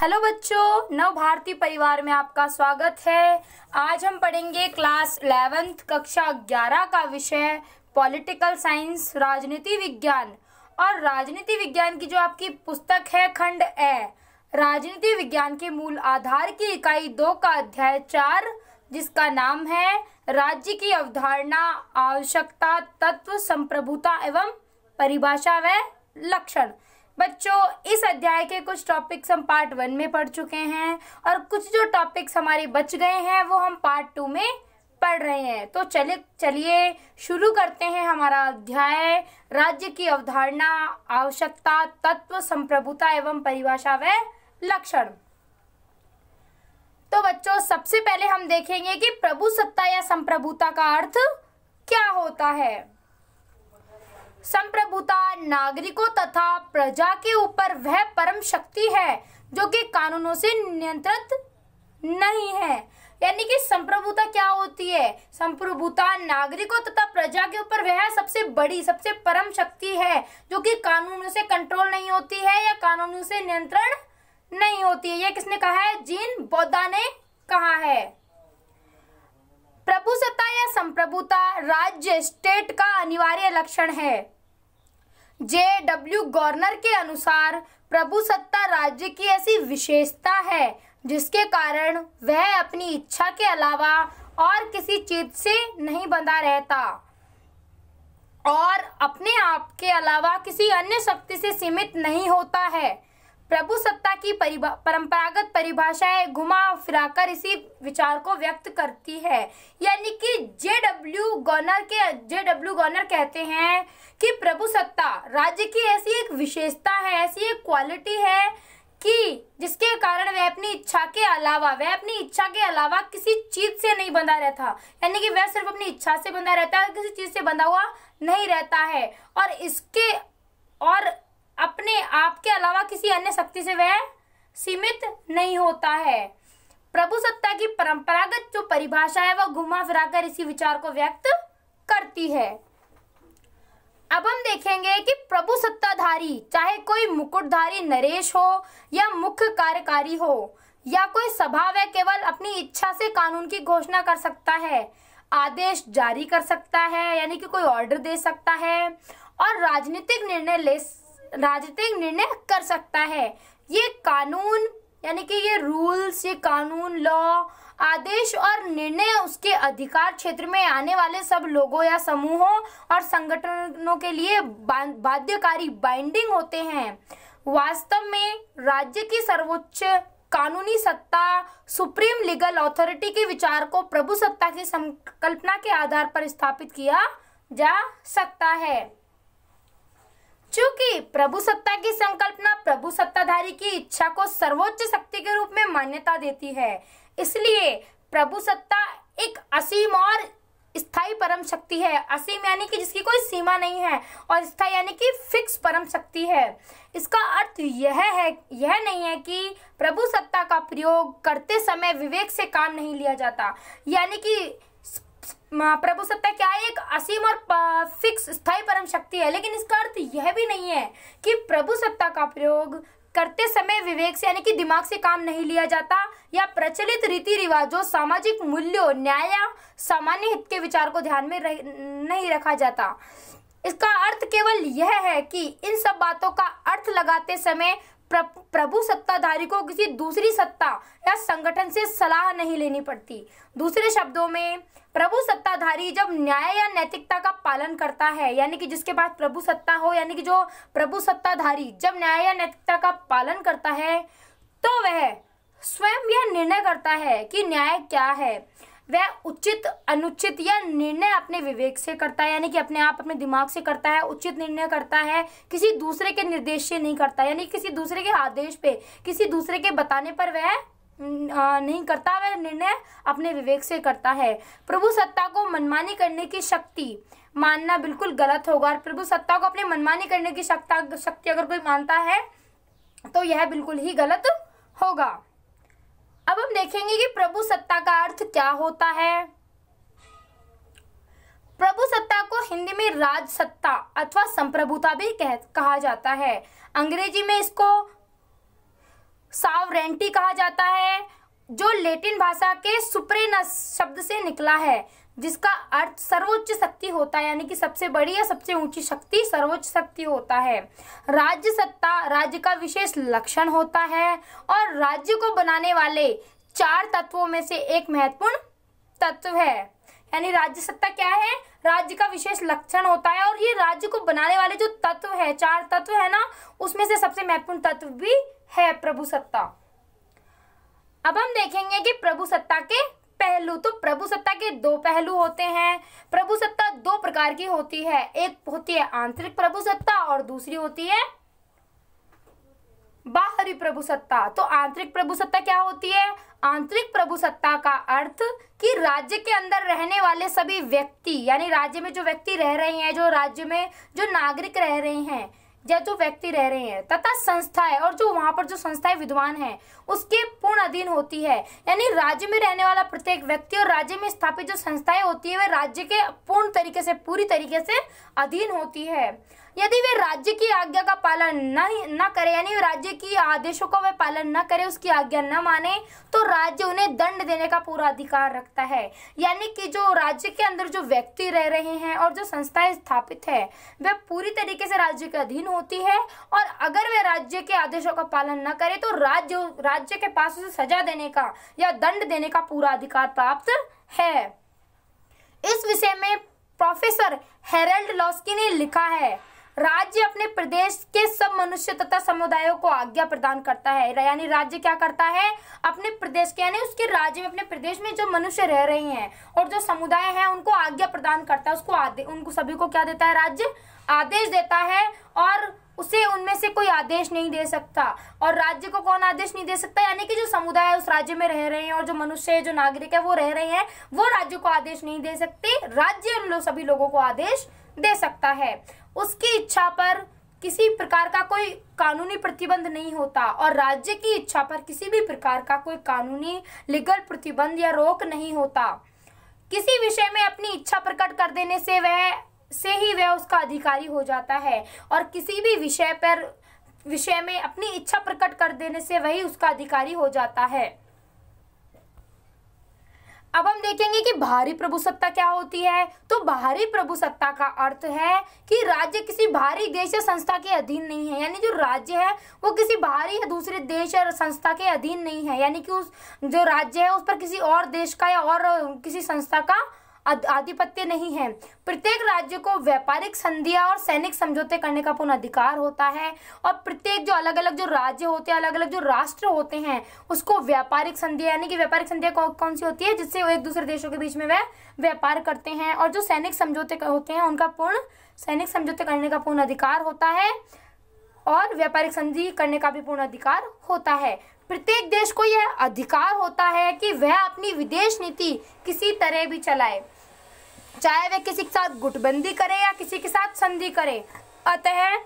hello बच्चों नव भारती परिवार में आपका स्वागत है आज हम पढ़ेंगे क्लास इलेवेंथ कक्षा ग्यारह का विषय पॉलिटिकल साइंस राजनीति विज्ञान और राजनीति विज्ञान की जो आपकी पुस्तक है खंड ए राजनीति विज्ञान के मूल आधार की इकाई दो का अध्याय चार जिसका नाम है राज्य की अवधारणा आवश्यकता तत्व संप्रभुता एवं परिभाषा व लक्षण बच्चों इस अध्याय के कुछ टॉपिक्स हम पार्ट वन में पढ़ चुके हैं और कुछ जो टॉपिक्स हमारे बच गए हैं वो हम पार्ट टू में पढ़ रहे हैं तो चले चलिए शुरू करते हैं हमारा अध्याय राज्य की अवधारणा आवश्यकता तत्व संप्रभुता एवं परिभाषा व लक्षण तो बच्चों सबसे पहले हम देखेंगे कि प्रभु सत्ता या संप्रभुता का अर्थ क्या होता है संप्रभुता नागरिकों तथा प्रजा के ऊपर वह परम शक्ति है जो कि कानूनों से नियंत्रित नहीं है यानी कि संप्रभुता क्या होती है संप्रभुता नागरिकों तथा प्रजा के ऊपर वह सबसे बड़ी सबसे परम शक्ति है जो कि कानूनों से कंट्रोल नहीं होती है या कानूनों से नियंत्रण नहीं होती है यह किसने कहा है जीन बौद्धा ने कहा है प्रभुसत्ता या संप्रभुता राज्य स्टेट का अनिवार्य लक्षण है जे डब्ल्यू गवर्नर के अनुसार प्रभु सत्ता राज्य की ऐसी विशेषता है जिसके कारण वह अपनी इच्छा के अलावा और किसी चीज से नहीं बंधा रहता और अपने आप के अलावा किसी अन्य शक्ति से सीमित नहीं होता है प्रभु सत्ता की परंपरागत परिभाषाएं घुमा फिराकर इसी विचार को व्यक्त करती है यानी कि जे डब्ल्यू गॉर्नर के जे डब्ल्यू गॉर्नर कहते हैं कि प्रभु सत्ता राज्य की ऐसी एक विशेषता है ऐसी एक क्वालिटी है कि जिसके कारण वह अपनी इच्छा के अलावा वह अपनी इच्छा के अलावा किसी चीज से नहीं बंधा रहता यानी कि वह सिर्फ अपनी इच्छा से बंधा रहता है किसी चीज से बंधा हुआ नहीं रहता है और इसके और अपने आप के अलावा किसी अन्य शक्ति से वह सीमित नहीं होता है प्रभु सत्ता की परंपरागत जो परिभाषा है वह घुमा फिराकर इसी विचार को व्यक्त करती है अब हम देखेंगे कि प्रभु सत्ताधारी चाहे कोई मुकुटधारी नरेश हो या मुख्य कार्यकारी हो या कोई सभा वह केवल अपनी इच्छा से कानून की घोषणा कर सकता है आदेश जारी कर सकता है यानी कि कोई ऑर्डर दे सकता है और राजनीतिक निर्णय ले राजनीतिक निर्णय कर सकता है ये कानून यानी कि ये रूल्स ये कानून लॉ आदेश और निर्णय उसके अधिकार क्षेत्र में आने वाले सब लोगों या समूहों और संगठनों के लिए बाध्यकारी बाइंडिंग होते हैं वास्तव में राज्य की सर्वोच्च कानूनी सत्ता सुप्रीम लीगल अथॉरिटी के विचार को प्रभु सत्ता की संकल्पना के आधार पर स्थापित किया जा सकता है चूंकि प्रभु सत्ता की संकल्पना प्रभु सत्ताधारी की इच्छा को सर्वोच्च शक्ति के रूप में मान्यता देती है इसलिए प्रभु सत्ता एक असीम और स्थायी परम शक्ति है असीम यानी कि जिसकी कोई सीमा नहीं है और स्थायी यानी कि फिक्स परम शक्ति है इसका अर्थ यह है यह नहीं है कि प्रभु सत्ता का प्रयोग करते समय विवेक से काम नहीं लिया जाता यानी कि प्रभु सत्ता क्या है एक असीम और फिक्स स्थाई परम शक्ति है लेकिन इसका अर्थ यह भी नहीं है कि प्रभु सत्ता का प्रयोग करते समय विवेक से यानी कि दिमाग से काम नहीं लिया जाता या प्रचलित रीति रिवाजों सामाजिक मूल्यों न्याय सामान्य हित के विचार को ध्यान में रह, नहीं रखा जाता इसका अर्थ केवल यह है कि इन सब बातों का अर्थ लगाते समय प्र, प्रभु सत्ताधारी को किसी दूसरी सत्ता या संगठन से सलाह नहीं लेनी पड़ती दूसरे शब्दों में प्रभु सत्ताधारी जब न्याय या नैतिकता का पालन करता है यानी कि जिसके पास प्रभु सत्ता हो यानी कि जो प्रभु सत्ताधारी जब न्याय या नैतिकता का पालन करता है तो वह स्वयं यह निर्णय करता है कि न्याय क्या है वह उचित अनुचित या निर्णय अपने विवेक से करता है यानी कि अपने आप अपने दिमाग से करता है उचित निर्णय करता है किसी दूसरे के निर्देश से नहीं करता यानी किसी दूसरे के आदेश पे किसी दूसरे के बताने पर वह नहीं करता वह निर्णय अपने विवेक से करता है प्रभु सत्ता को मनमानी करने की शक्ति मानना बिल्कुल गलत होगा और प्रभु सत्ता को अपने मनमानी करने की शक्ता शक्ति अगर कोई मानता है तो यह बिल्कुल ही गलत होगा अब हम देखेंगे कि प्रभु सत्ता का अर्थ क्या होता है प्रभु सत्ता को हिंदी में राज सत्ता अथवा संप्रभुता भी कह, कहा जाता है अंग्रेजी में इसको सावरेंटी कहा जाता है जो लेटिन भाषा के सुप्रेनस शब्द से निकला है जिसका अर्थ सर्वोच्च शक्ति होता है यानी कि सबसे बड़ी या सबसे ऊंची शक्ति सर्वोच्च शक्ति होता है राज्य सत्ता राज्य का विशेष लक्षण होता है और राज्य को बनाने वाले चार तत्वों में से एक महत्वपूर्ण तत्व है यानी राज्य सत्ता क्या है राज्य का विशेष लक्षण होता है और ये राज्य को बनाने वाले जो तत्व है चार तत्व है ना उसमें से सबसे महत्वपूर्ण तत्व भी है प्रभु सत्ता अब हम देखेंगे कि प्रभु सत्ता के पहलू तो प्रभु सत्ता के दो पहलू होते हैं प्रभु सत्ता दो प्रकार की होती है एक होती है आंतरिक प्रभु सत्ता और दूसरी होती है बाहरी प्रभु सत्ता तो आंतरिक प्रभु सत्ता क्या होती है आंतरिक प्रभुसत्ता का अर्थ कि राज्य के अंदर रहने वाले सभी व्यक्ति यानी राज्य में जो व्यक्ति रह रहे हैं जो राज्य में जो नागरिक रह रहे हैं या जो व्यक्ति रह रहे हैं तथा संस्थाएं और जो वहां पर जो संस्थाएं विद्वान हैं उसके पूर्ण अधीन होती है यानी राज्य में रहने वाला प्रत्येक व्यक्ति और राज्य में स्थापित जो संस्थाएं होती है वह राज्य के पूर्ण तरीके से पूरी तरीके से अधीन होती है यदि वे राज्य की आज्ञा का पालन न न करे यानी राज्य की आदेशों का वे पालन न करे उसकी आज्ञा न माने तो राज्य उन्हें दंड देने का पूरा अधिकार रखता है यानी कि जो राज्य के अंदर जो व्यक्ति रह रहे हैं और जो संस्थाएं स्थापित है वे पूरी तरीके से राज्य के अधीन होती है और अगर वे राज्य के आदेशों का पालन न करे तो राज्य राज्य के पास उसे सजा देने का या दंड देने का पूरा अधिकार प्राप्त है इस विषय में प्रोफेसर हेरल्ड लॉस्की ने लिखा है राज्य अपने प्रदेश के सब मनुष्य तथा समुदायों को आज्ञा प्रदान करता है यानी राज्य क्या करता है अपने प्रदेश के यानी उसके राज्य में अपने प्रदेश में जो मनुष्य रह रहे हैं और जो समुदाय है उनको आज्ञा प्रदान करता है उसको आदे उनको सभी को क्या देता है राज्य आदेश देता है और उसे उनमें से कोई आदेश नहीं दे सकता और राज्य को कौन आदेश नहीं दे सकता यानी कि जो समुदाय है उस राज्य में रह रहे हैं और जो मनुष्य है जो नागरिक है वो रह रहे हैं वो राज्य को आदेश नहीं दे सकते राज्य उन लोग सभी लोगों को आदेश दे सकता है उसकी इच्छा पर किसी प्रकार का कोई कानूनी प्रतिबंध नहीं होता और राज्य की इच्छा पर किसी भी प्रकार का कोई कानूनी लीगल प्रतिबंध या रोक नहीं होता किसी विषय में अपनी इच्छा प्रकट कर देने से वह से ही वह उसका अधिकारी हो जाता है और किसी भी विषय पर विषय में अपनी इच्छा प्रकट कर देने से वही उसका अधिकारी हो जाता है अब हम देखेंगे कि बाहरी सत्ता क्या होती है तो बाहरी सत्ता का अर्थ है कि राज्य किसी बाहरी देश या संस्था के अधीन नहीं है यानी जो राज्य है वो किसी बाहरी या दूसरे देश या संस्था के अधीन नहीं है यानी कि उस जो राज्य है उस पर किसी और देश का या और किसी संस्था का आधिपत्य नहीं है प्रत्येक राज्य को व्यापारिक संधिया और सैनिक समझौते करने का पूर्ण अधिकार होता है और प्रत्येक जो अलग अलग जो राज्य होते हैं अलग अलग जो राष्ट्र होते हैं उसको व्यापारिक संधिया यानी कि व्यापारिक संधिया कौ, कौन सी होती है जिससे वो एक दूसरे देशों के बीच में वह व्यापार करते हैं और जो सैनिक समझौते होते हैं उनका पूर्ण सैनिक समझौते करने का पूर्ण अधिकार होता है और व्यापारिक संधि करने का भी पूर्ण अधिकार होता है प्रत्येक देश को यह अधिकार होता है कि वह अपनी विदेश नीति किसी तरह भी चलाए चाहे वे किसी के साथ गुटबंदी करे या किसी के साथ संधि करे अतः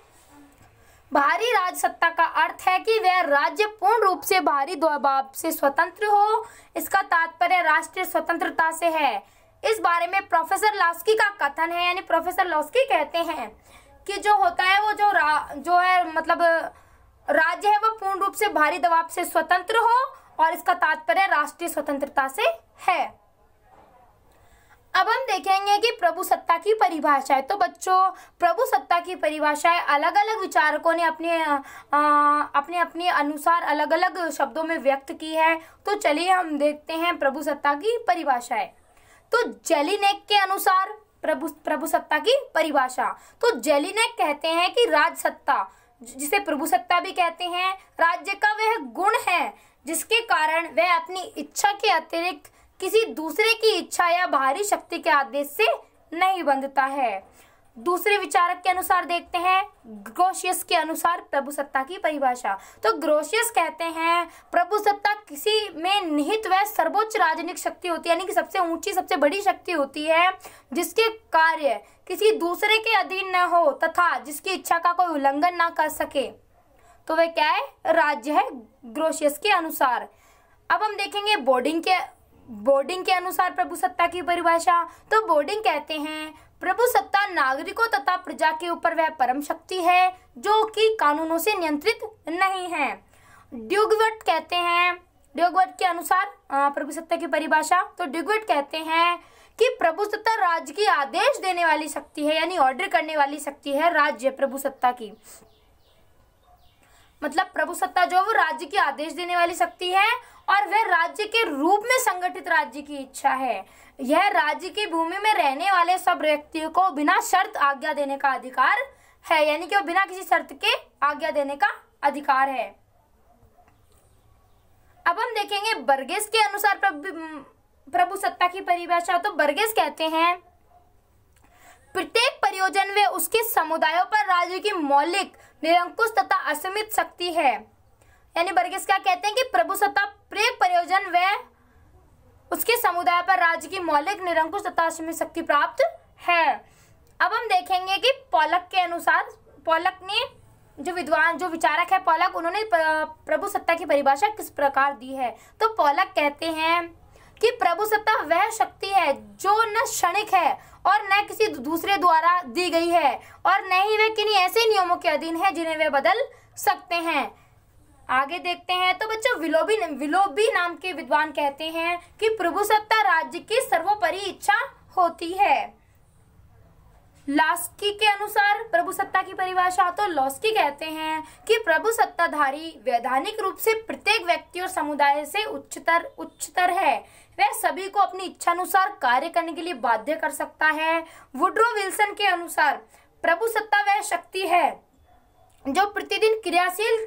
भारी राजसत्ता का अर्थ है कि वह राज्य पूर्ण रूप से भारी दबाव से स्वतंत्र हो इसका तात्पर्य राष्ट्रीय स्वतंत्रता से है इस बारे में प्रोफेसर लॉस्की का कथन है यानी प्रोफेसर लॉस्की कहते हैं कि जो होता है वो जो रा, जो है मतलब राज्य है वह पूर्ण रूप से भारी दबाव से स्वतंत्र हो और इसका तात्पर्य राष्ट्रीय स्वतंत्रता से है अब हम देखेंगे कि प्रभु सत्ता की परिभाषा है तो बच्चों प्रभु सत्ता की परिभाषाएं अलग अलग विचारकों ने अपने आ, अपने अपने अनुसार अलग अलग शब्दों में व्यक्त की है तो चलिए हम देखते हैं प्रभु सत्ता की परिभाषाएं तो जेलिनेक के अनुसार प्रभु प्रभु सत्ता की परिभाषा तो जेलिनेक कहते हैं कि राज सत्ता जिसे प्रभु सत्ता भी कहते हैं राज्य का वह गुण है जिसके कारण वह अपनी इच्छा के अतिरिक्त किसी दूसरे की इच्छा या बाहरी शक्ति के आदेश से नहीं बंधता है दूसरे विचारक के अनुसार देखते हैं ग्रोशियस के अनुसार प्रभु सत्ता की परिभाषा तो ग्रोशियस कहते हैं प्रभु सत्ता किसी में निहित वह सर्वोच्च राजनीतिक शक्ति होती है यानी कि सबसे ऊंची सबसे बड़ी शक्ति होती है जिसके कार्य किसी दूसरे के अधीन न हो तथा जिसकी इच्छा का कोई उल्लंघन ना कर सके तो वह क्या है राज्य है ग्रोशियस के अनुसार अब हम देखेंगे बोर्डिंग के बोर्डिंग के अनुसार प्रभु सत्ता की परिभाषा तो बोर्डिंग कहते हैं प्रभु सत्ता नागरिकों तथा प्रजा के ऊपर वह परम शक्ति है जो कि कानूनों से नियंत्रित नहीं है ड्यूगवर्ट कहते हैं ड्यूगवर्ट के अनुसार प्रभु सत्ता की परिभाषा तो ड्यूगवर्ट कहते हैं कि प्रभु सत्ता राज्य की आदेश देने वाली शक्ति है यानी ऑर्डर करने वाली शक्ति है राज्य प्रभु सत्ता की मतलब प्रभु सत्ता जो वो राज्य की आदेश देने वाली शक्ति है और वह राज्य के रूप में संगठित राज्य की इच्छा है यह राज्य की भूमि में रहने वाले सब व्यक्तियों को बिना शर्त आज्ञा देने का अधिकार है यानी कि वो बिना किसी शर्त के आज्ञा देने का अधिकार है अब हम देखेंगे बर्गेस के अनुसार प्रभु सत्ता की परिभाषा तो बर्गेस कहते हैं प्रत्येक प्रयोजन व उसके समुदायों पर राज्य की मौलिक निरंकुश तथा असीमित शक्ति है यानी बर्गिस क्या कहते हैं कि प्रभु सत्ता प्रत्येक प्रयोजन व उसके समुदाय पर राज्य की मौलिक निरंकुश तथा असीमित शक्ति प्राप्त है अब हम देखेंगे कि पौलक के अनुसार पौलक ने जो विद्वान जो विचारक है पौलक उन्होंने प्रभु सत्ता की परिभाषा किस प्रकार दी है तो पौलक कहते हैं कि प्रभु सत्ता वह शक्ति है जो न क्षणिक है और न किसी दूसरे द्वारा दी गई है और न ही वे किन्हीं ऐसे नियमों के अधीन है जिन्हें वे बदल सकते हैं आगे देखते हैं तो बच्चों विलोबी विलोबी नाम के विद्वान कहते हैं कि प्रभु सत्ता राज्य की सर्वोपरि इच्छा होती है लास्की के अनुसार प्रभु सत्ता की परिभाषा तो लॉस्की कहते हैं कि प्रभु सत्ताधारी वैधानिक रूप से प्रत्येक व्यक्ति और समुदाय से उच्चतर उच्चतर है वह सभी को अपनी इच्छा अनुसार कार्य करने के लिए बाध्य कर सकता है वुड्रो विल्सन के अनुसार प्रभु सत्ता वह शक्ति है जो प्रतिदिन क्रियाशील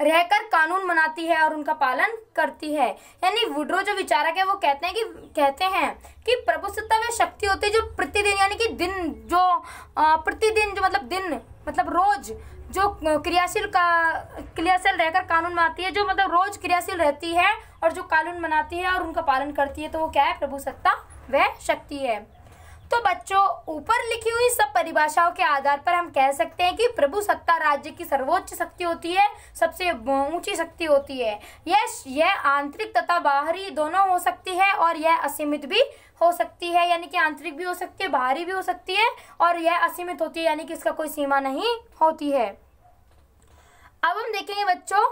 रहकर कानून मनाती है और उनका पालन करती है यानी वुड्रो जो विचारक है वो कहते हैं कि कहते हैं कि प्रभु सत्ता वह शक्ति होती है जो प्रतिदिन यानी कि दिन जो प्रतिदिन जो मतलब दिन मतलब रोज जो क्रियाशील का क्रियाशील रहकर कानून बनाती है जो मतलब रोज क्रियाशील रहती है और जो कानून बनाती है और उनका पालन करती है तो वो क्या है प्रभु सत्ता वह शक्ति है तो बच्चों ऊपर लिखी हुई सब परिभाषाओं के आधार पर हम कह सकते हैं कि प्रभु सत्ता राज्य की सर्वोच्च शक्ति होती है सबसे ऊंची शक्ति होती है यह यह आंतरिक तथा बाहरी दोनों हो सकती है और यह असीमित भी हो सकती है यानी कि आंतरिक भी हो सकती है बाहरी भी हो सकती है और यह असीमित होती है यानी कि इसका कोई सीमा नहीं होती है अब हम देखेंगे बच्चों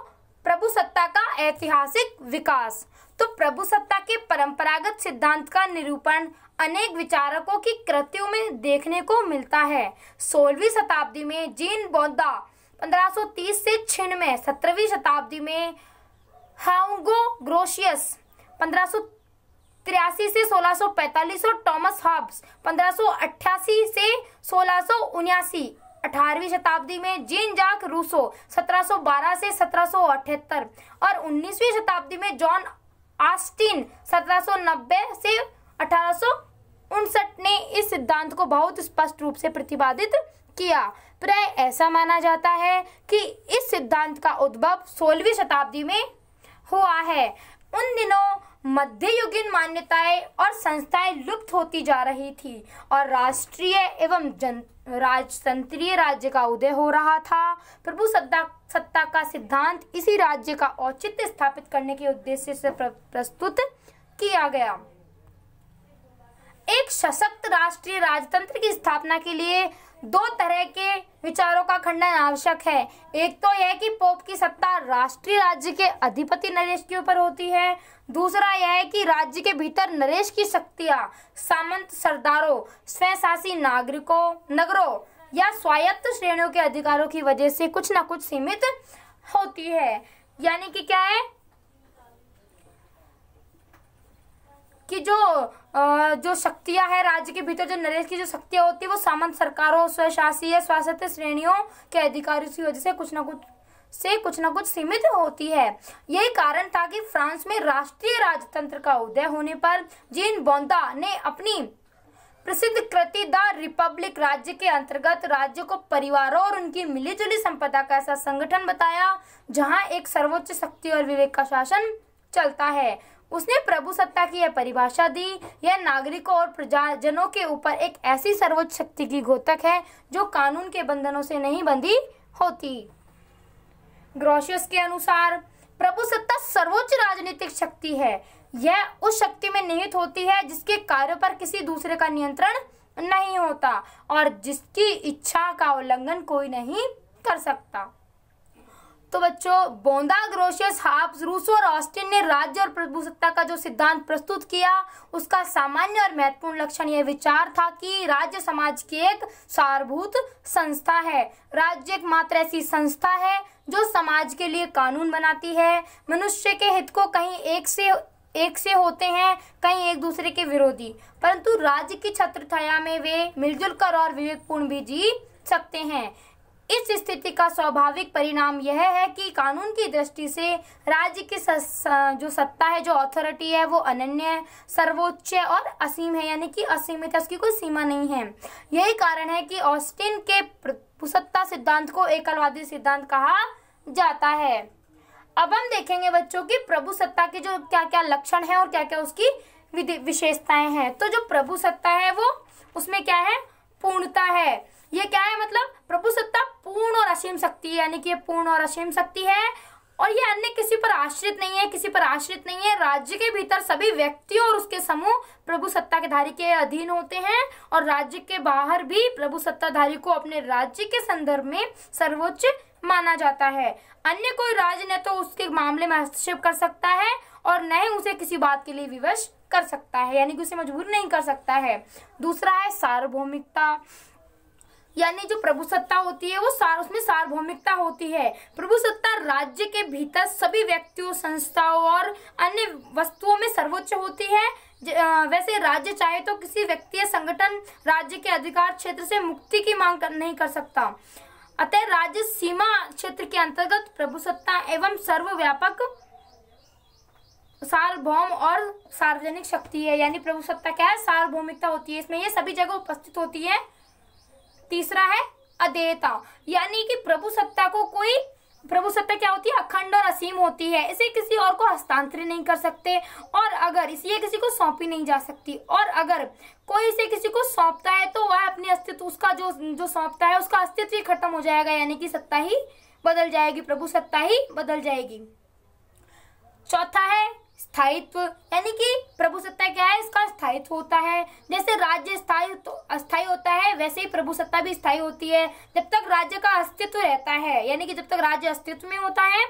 प्रभु सत्ता का ऐतिहासिक विकास तो प्रभु सत्ता के परंपरागत सिद्धांत का निरूपण अनेक विचारकों की कृतियों में देखने को मिलता है सोलहवीं शताब्दी में जीन बौद्धा 1530 से छिन्न में सत्रहवीं शताब्दी में हाउगो ग्रोशियस पंद्रह 1583 से 1645 और टॉमस हॉब्स 1588 से सोलह अठारहवीं शताब्दी में जीन जाक रूसो 1712 से सत्रह और 19वीं शताब्दी में जॉन आस्टिन 1790 से 1800 उनसठ ने इस सिद्धांत को बहुत स्पष्ट रूप से प्रतिपादित किया प्राय ऐसा माना जाता है कि इस सिद्धांत का उद्भव सोलहवीं शताब्दी में हुआ है उन दिनों मध्ययुगीन मान्यताएं और संस्थाएं लुप्त होती जा रही थी और राष्ट्रीय एवं जन राजतंत्रीय राज्य का उदय हो रहा था प्रभु सत्ता सत्ता का सिद्धांत इसी राज्य का औचित्य स्थापित करने के उद्देश्य से प्र, प्रस्तुत किया गया एक सशक्त राष्ट्रीय राजतंत्र की स्थापना के लिए दो तरह के विचारों का खंडन आवश्यक है एक तो यह कि पोप की सत्ता राष्ट्रीय राज्य के अधिपति नरेश के ऊपर होती है दूसरा यह है कि राज्य के भीतर नरेश की शक्तियां सामंत सरदारों स्वयंशासी नागरिकों नगरों या स्वायत्त श्रेणियों के अधिकारों की वजह से कुछ ना कुछ सीमित होती है यानी कि क्या है कि जो जो शक्तियां है राज्य के भीतर जो नरेश की जो शक्तियां होती है वो सामंत सरकारों स्वशासीय स्वास्थ्य श्रेणियों के अधिकारियों की वजह से कुछ ना कुछ से कुछ ना कुछ सीमित होती है यही कारण था कि फ्रांस में राष्ट्रीय राजतंत्र का उदय होने पर जीन बोंदा ने अपनी प्रसिद्ध कृति द रिपब्लिक राज्य के अंतर्गत राज्य को परिवारों और उनकी मिलीजुली संपदा का ऐसा संगठन बताया जहां एक सर्वोच्च शक्ति और विवेक का शासन चलता है उसने प्रभु सत्ता की यह परिभाषा दी यह नागरिकों और प्रजाजनों के ऊपर एक ऐसी सर्वोच्च शक्ति की घोतक है जो कानून के बंधनों से नहीं बंधी होती ग्रोशियस के अनुसार प्रभु सत्ता सर्वोच्च राजनीतिक शक्ति है यह उस शक्ति में निहित होती है जिसके कार्य पर किसी दूसरे का नियंत्रण नहीं होता और जिसकी इच्छा का उल्लंघन कोई नहीं कर सकता तो बच्चों बोंदा ग्रोशियस हाफ रूस और ऑस्टिन ने राज्य और प्रभुसत्ता का जो सिद्धांत प्रस्तुत किया उसका सामान्य और महत्वपूर्ण लक्षण यह विचार था कि राज्य समाज की एक सारभूत संस्था है राज्य एक मात्र ऐसी संस्था है जो समाज के लिए कानून बनाती है मनुष्य के हित को कहीं एक से एक से होते हैं कहीं एक दूसरे के विरोधी परंतु राज्य की छत्रछाया में वे मिलजुल कर और विवेकपूर्ण भी जी सकते हैं इस स्थिति का स्वाभाविक परिणाम यह है कि कानून की दृष्टि से राज्य की जो सत्ता है जो अथॉरिटी है वो अनन्य है सर्वोच्च और असीम है यानी कि असीमित है उसकी कोई सीमा नहीं है यही कारण है कि ऑस्टिन के पुसत्ता सिद्धांत को एकलवादी सिद्धांत कहा जाता है अब हम देखेंगे बच्चों की प्रभु सत्ता के जो क्या क्या लक्षण है और क्या क्या उसकी विशेषताएं हैं तो जो प्रभु सत्ता है वो उसमें क्या है पूर्णता है ये क्या है मतलब प्रभु सत्ता पूर्ण और असीम शक्ति है यानी कि ये पूर्ण और असीम शक्ति है और ये अन्य किसी पर आश्रित नहीं है किसी पर आश्रित नहीं है राज्य के भीतर सभी व्यक्तियों और उसके समूह प्रभु सत्ताधारी के अधीन होते हैं और राज्य के बाहर भी प्रभु सत्ताधारी को अपने राज्य के संदर्भ में सर्वोच्च माना जाता है अन्य कोई राज्य न तो उसके मामले में हस्तक्षेप कर सकता है और न ही उसे किसी बात के लिए विवश कर सकता है यानी कि उसे मजबूर नहीं कर सकता है दूसरा है सार्वभौमिकता यानी जो प्रभु सत्ता होती है वो सार उसमें सार्वभौमिकता होती है प्रभु सत्ता राज्य के भीतर सभी व्यक्तियों संस्थाओं और अन्य वस्तुओं में सर्वोच्च होती है वैसे राज्य चाहे तो किसी व्यक्ति या संगठन राज्य के अधिकार क्षेत्र से मुक्ति की मांग कर, नहीं कर सकता अतः राज्य सीमा क्षेत्र के अंतर्गत प्रभु सत्ता एवं सर्वव्यापक सार्वभौम और सार्वजनिक शक्ति है यानी प्रभु सत्ता क्या है सार्वभौमिकता होती है इसमें ये सभी जगह उपस्थित होती है तीसरा है अदेता यानी कि प्रभु सत्ता को कोई प्रभु सत्ता क्या होती है अखंड और असीम होती है इसे किसी और को हस्तांतरित नहीं कर सकते और अगर इसे किसी को सौंपी नहीं जा सकती और अगर कोई इसे किसी को सौंपता है तो वह अपने अस्तित्व उसका जो जो सौंपता है उसका अस्तित्व ही खत्म हो जाएगा यानी कि सत्ता ही बदल जाएगी प्रभु सत्ता ही बदल जाएगी चौथा है स्थायित्व यानी कि प्रभु सत्ता क्या है इसका स्थायित्व होता है जैसे राज्य स्थायी अस्थायी होता है वैसे ही प्रभु सत्ता भी स्थायी होती है जब तक राज्य का अस्तित्व रहता है यानी कि जब तक राज्य अस्तित्व में होता है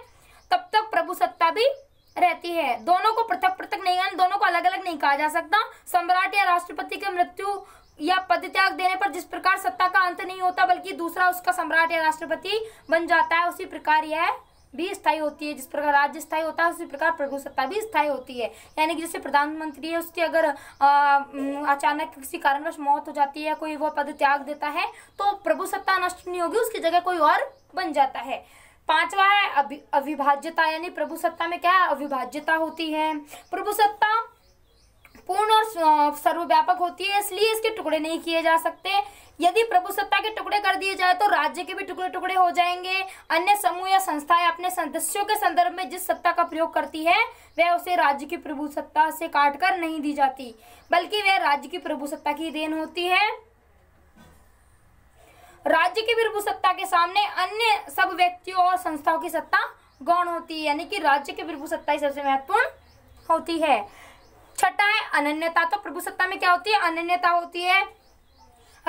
तब तक प्रभु सत्ता भी रहती है दोनों को पृथक पृथक नहीं दोनों को अलग अलग नहीं कहा जा सकता सम्राट या राष्ट्रपति के मृत्यु या पद त्याग देने पर जिस प्रकार सत्ता का अंत नहीं होता बल्कि दूसरा उसका सम्राट या राष्ट्रपति बन जाता है उसी प्रकार यह भी स्थायी होती है जिस प्रकार राज्य स्थायी होता है उसी प्रकार प्रभु सत्ता भी स्थायी होती है यानी कि जैसे प्रधानमंत्री है उसकी अगर अचानक किसी कारणवश मौत हो जाती है या कोई वह पद त्याग देता है तो प्रभु सत्ता नष्ट नहीं होगी उसकी जगह कोई और बन जाता है पांचवा है अभि अविभाज्यता यानी प्रभु सत्ता में क्या अविभाज्यता होती है प्रभु सत्ता पूर्ण और सर्वव्यापक होती है इसलिए इसके टुकड़े नहीं किए जा सकते यदि प्रभु सत्ता के टुकड़े कर दिए जाए तो राज्य के भी टुकड़े टुकड़े हो जाएंगे अन्य समूह या संस्थाएं अपने सदस्यों के संदर्भ में जिस सत्ता का प्रयोग करती है वह उसे राज्य की प्रभु सत्ता से काट कर नहीं दी जाती बल्कि वह राज्य की प्रभु सत्ता की देन होती है राज्य की प्रभु सत्ता के सामने अन्य सब व्यक्तियों और संस्थाओं की सत्ता गौण होती है यानी कि राज्य की प्रभु सत्ता ही सबसे महत्वपूर्ण होती है छठा है अनन्यता तो प्रभु सत्ता में क्या होती है अनन्यता होती है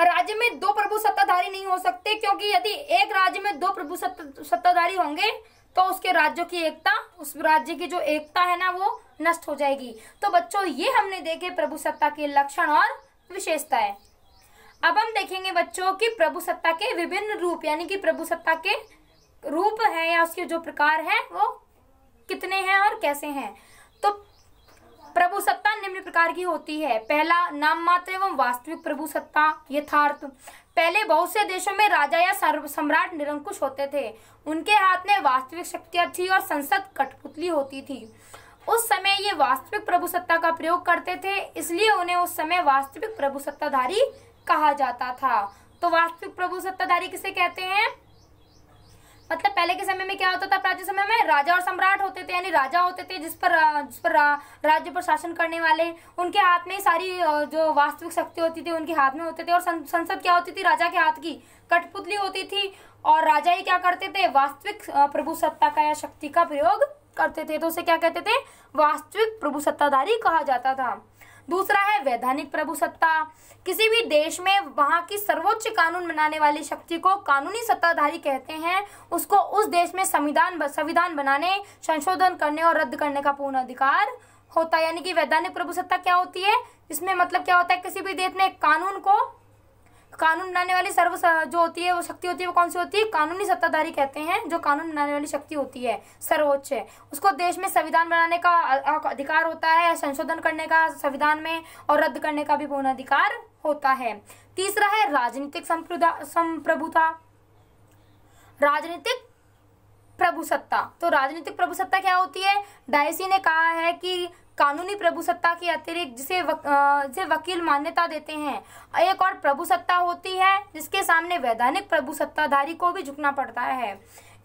राज्य में दो प्रभु सत्ताधारी नहीं हो सकते क्योंकि यदि एक राज्य में दो प्रभु सत्ताधारी होंगे तो उसके राज्यों की एकता उस राज्य की जो एकता है ना वो नष्ट हो जाएगी तो बच्चों ये हमने देखे प्रभु सत्ता के लक्षण और विशेषता है अब हम देखेंगे बच्चों की प्रभु सत्ता के विभिन्न रूप यानी कि प्रभु सत्ता के रूप है या उसके जो प्रकार है वो कितने हैं और कैसे हैं तो प्रभु सत्ता निम्न प्रकार की होती है पहला नाम मात्र एवं वास्तविक प्रभु सत्ता यथार्थ पहले बहुत से देशों में राजा या सम्राट निरंकुश होते थे उनके हाथ में वास्तविक शक्तियां थी और संसद कठपुतली होती थी उस समय ये वास्तविक प्रभु सत्ता का प्रयोग करते थे इसलिए उन्हें उस समय वास्तविक प्रभु सत्ताधारी कहा जाता था तो वास्तविक प्रभु सत्ताधारी किसे कहते हैं मतलब पहले के समय में क्या होता था प्राचीन समय में राजा और सम्राट होते थे यानी राजा होते थे जिस पर जिस पर राज्य पर शासन करने वाले उनके हाथ में सारी जो वास्तविक शक्ति होती थी उनके हाथ में होते थे और संसद क्या होती थी राजा के हाथ की कठपुतली होती थी और राजा ही क्या करते थे वास्तविक प्रभु सत्ता का या शक्ति का प्रयोग करते थे तो उसे क्या कहते थे वास्तविक प्रभु सत्ताधारी कहा जाता था दूसरा है वैधानिक प्रभुसत्ता किसी भी देश में वहां की सर्वोच्च कानून बनाने वाली शक्ति को कानूनी सत्ताधारी कहते हैं उसको उस देश में संविधान संविधान बनाने संशोधन करने और रद्द करने का पूर्ण अधिकार होता है यानी कि वैधानिक प्रभुसत्ता क्या होती है इसमें मतलब क्या होता है किसी भी देश में कानून को कानून बनाने वाली सर्व जो होती है वो शक्ति होती है वो कौन सी होती है कानूनी सत्ताधारी कहते हैं जो कानून बनाने वाली शक्ति होती है सर्वोच्च है उसको देश में संविधान बनाने का अधिकार होता है संशोधन करने का संविधान में और रद्द करने का भी पूर्ण अधिकार होता है तीसरा है राजनीतिक संप्रभुता राजनीतिक प्रभु सत्ता तो राजनीतिक प्रभु सत्ता क्या होती है डायसी ने कहा है कि कानूनी प्रभुसत्ता के अतिरिक्त जिसे वक, जिसे वकील मान्यता देते हैं एक और प्रभुसत्ता होती है जिसके सामने वैधानिक प्रभुसत्ताधारी को भी झुकना पड़ता है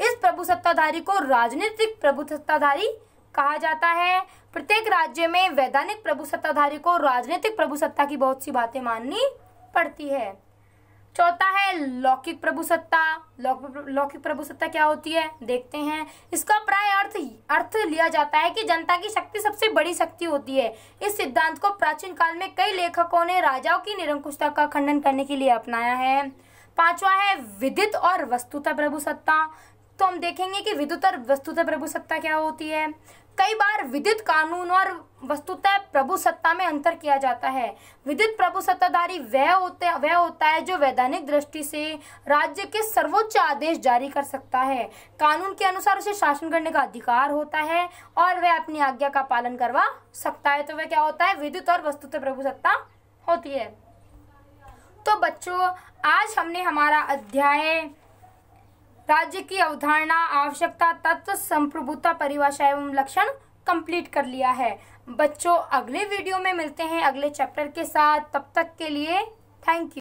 इस प्रभुसत्ताधारी को राजनीतिक प्रभुसत्ताधारी कहा जाता है प्रत्येक राज्य में वैधानिक प्रभुसत्ताधारी को राजनीतिक प्रभुसत्ता की बहुत सी बातें माननी पड़ती है चौथा है लौकिक प्रभु सत्ता लौकिक प्रभु सत्ता क्या होती है देखते हैं इसका प्राय अर्थ अर्थ लिया जाता है कि जनता की शक्ति सबसे बड़ी शक्ति होती है इस सिद्धांत को प्राचीन काल में कई लेखकों ने राजाओं की निरंकुशता का खंडन करने के लिए अपनाया है पांचवा है विदित और वस्तुता प्रभु सत्ता तो हम देखेंगे कि विद्युत और वस्तुता प्रभु सत्ता क्या होती है कई बार विद्युत कानून और वस्तुतः प्रभु सत्ता में अंतर किया जाता है विद्युत प्रभु सत्ताधारी वह होते वह होता है जो वैधानिक दृष्टि से राज्य के सर्वोच्च आदेश जारी कर सकता है कानून के अनुसार उसे शासन करने का अधिकार होता है और वह अपनी आज्ञा का पालन करवा सकता है तो वह क्या होता है विद्युत और वस्तुतः प्रभु सत्ता होती है तो बच्चों आज हमने हमारा अध्याय राज्य की अवधारणा आवश्यकता तत्व संप्रभुता परिभाषा एवं लक्षण कंप्लीट कर लिया है बच्चों अगले वीडियो में मिलते हैं अगले चैप्टर के साथ तब तक के लिए थैंक यू